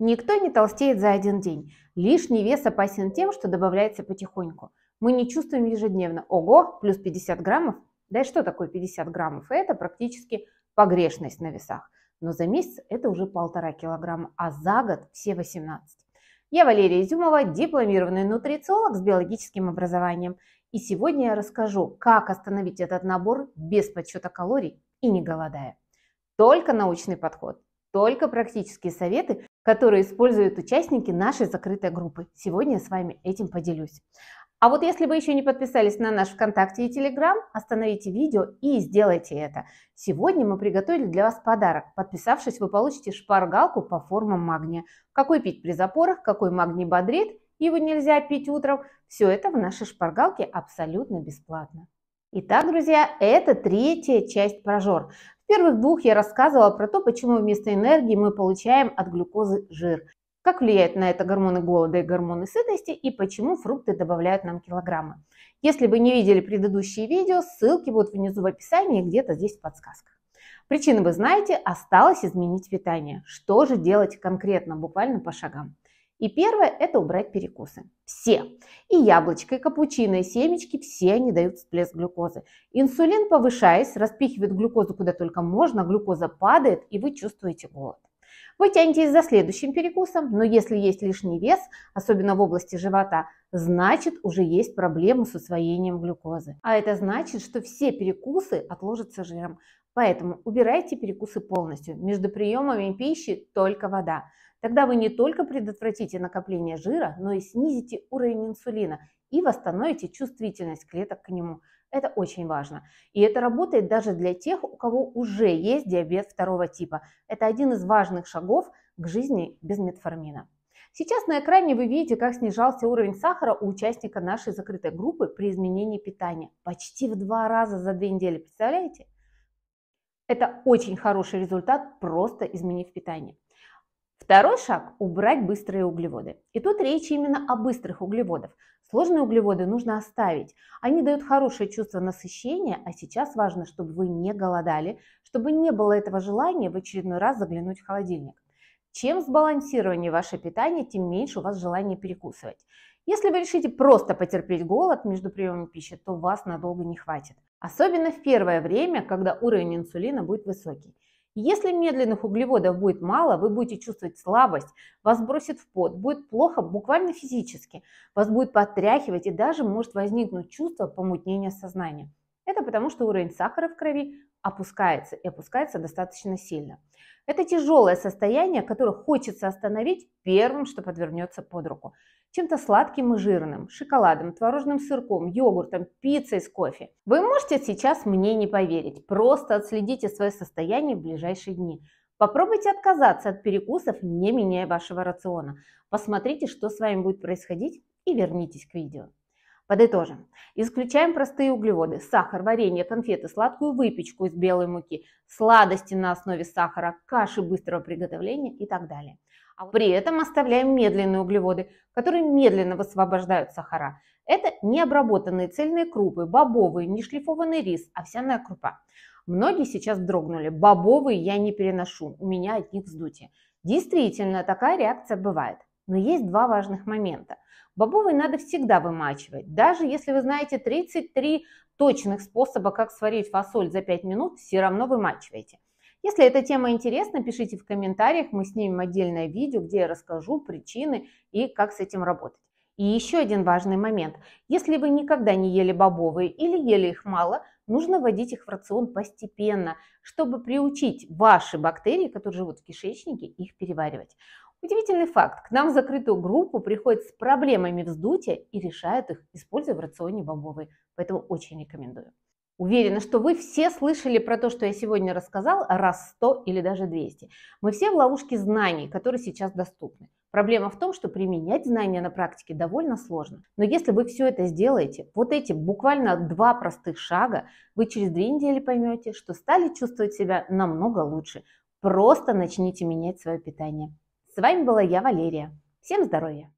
Никто не толстеет за один день. Лишний вес опасен тем, что добавляется потихоньку. Мы не чувствуем ежедневно, ого, плюс 50 граммов. Да и что такое 50 граммов? Это практически погрешность на весах. Но за месяц это уже полтора килограмма, а за год все 18. Я Валерия Изюмова, дипломированный нутрициолог с биологическим образованием. И сегодня я расскажу, как остановить этот набор без подсчета калорий и не голодая. Только научный подход – только практические советы, которые используют участники нашей закрытой группы. Сегодня я с вами этим поделюсь. А вот если вы еще не подписались на наш ВКонтакте и Телеграм, остановите видео и сделайте это. Сегодня мы приготовили для вас подарок. Подписавшись, вы получите шпаргалку по формам магния. Какой пить при запорах, какой магний бодрит, его нельзя пить утром. Все это в нашей шпаргалке абсолютно бесплатно. Итак, друзья, это третья часть прожор первых двух я рассказывала про то, почему вместо энергии мы получаем от глюкозы жир, как влияют на это гормоны голода и гормоны сытости и почему фрукты добавляют нам килограммы. Если вы не видели предыдущие видео, ссылки будут внизу в описании, где-то здесь в подсказках. Причины вы знаете, осталось изменить питание. Что же делать конкретно, буквально по шагам? И первое – это убрать перекусы. Все. И яблочко, и капучино, и семечки – все они дают всплеск глюкозы. Инсулин, повышаясь, распихивает глюкозу куда только можно, глюкоза падает, и вы чувствуете голод. Вы тянетесь за следующим перекусом, но если есть лишний вес, особенно в области живота, значит уже есть проблемы с усвоением глюкозы. А это значит, что все перекусы отложатся жиром. Поэтому убирайте перекусы полностью. Между приемами пищи только вода. Тогда вы не только предотвратите накопление жира, но и снизите уровень инсулина и восстановите чувствительность клеток к нему. Это очень важно. И это работает даже для тех, у кого уже есть диабет второго типа. Это один из важных шагов к жизни без метформина. Сейчас на экране вы видите, как снижался уровень сахара у участника нашей закрытой группы при изменении питания. Почти в два раза за две недели, представляете? Это очень хороший результат, просто изменив питание. Второй шаг – убрать быстрые углеводы. И тут речь именно о быстрых углеводах. Сложные углеводы нужно оставить. Они дают хорошее чувство насыщения, а сейчас важно, чтобы вы не голодали, чтобы не было этого желания в очередной раз заглянуть в холодильник. Чем сбалансированнее ваше питание, тем меньше у вас желания перекусывать. Если вы решите просто потерпеть голод между приемами пищи, то вас надолго не хватит. Особенно в первое время, когда уровень инсулина будет высокий. Если медленных углеводов будет мало, вы будете чувствовать слабость, вас бросит в пот, будет плохо буквально физически, вас будет потряхивать и даже может возникнуть чувство помутнения сознания. Это потому, что уровень сахара в крови опускается, и опускается достаточно сильно. Это тяжелое состояние, которое хочется остановить первым, что подвернется под руку. Чем-то сладким и жирным, шоколадом, творожным сырком, йогуртом, пиццей с кофе. Вы можете сейчас мне не поверить, просто отследите свое состояние в ближайшие дни. Попробуйте отказаться от перекусов, не меняя вашего рациона. Посмотрите, что с вами будет происходить и вернитесь к видео. Подытожим. Исключаем простые углеводы, сахар, варенье, конфеты, сладкую выпечку из белой муки, сладости на основе сахара, каши быстрого приготовления и так далее. А при этом оставляем медленные углеводы, которые медленно высвобождают сахара. Это необработанные цельные крупы, бобовые, нешлифованный рис, овсяная крупа. Многие сейчас дрогнули. Бобовые я не переношу, у меня от них вздутие. Действительно, такая реакция бывает. Но есть два важных момента. Бобовые надо всегда вымачивать. Даже если вы знаете 33 точных способа, как сварить фасоль за 5 минут, все равно вымачивайте. Если эта тема интересна, пишите в комментариях, мы снимем отдельное видео, где я расскажу причины и как с этим работать. И еще один важный момент. Если вы никогда не ели бобовые или ели их мало, нужно вводить их в рацион постепенно, чтобы приучить ваши бактерии, которые живут в кишечнике, их переваривать. Удивительный факт. К нам в закрытую группу приходят с проблемами вздутия и решают их, используя в рационе бобовые. Поэтому очень рекомендую. Уверена, что вы все слышали про то, что я сегодня рассказал, раз 100 или даже 200. Мы все в ловушке знаний, которые сейчас доступны. Проблема в том, что применять знания на практике довольно сложно. Но если вы все это сделаете, вот эти буквально два простых шага, вы через две недели поймете, что стали чувствовать себя намного лучше. Просто начните менять свое питание. С вами была я, Валерия. Всем здоровья!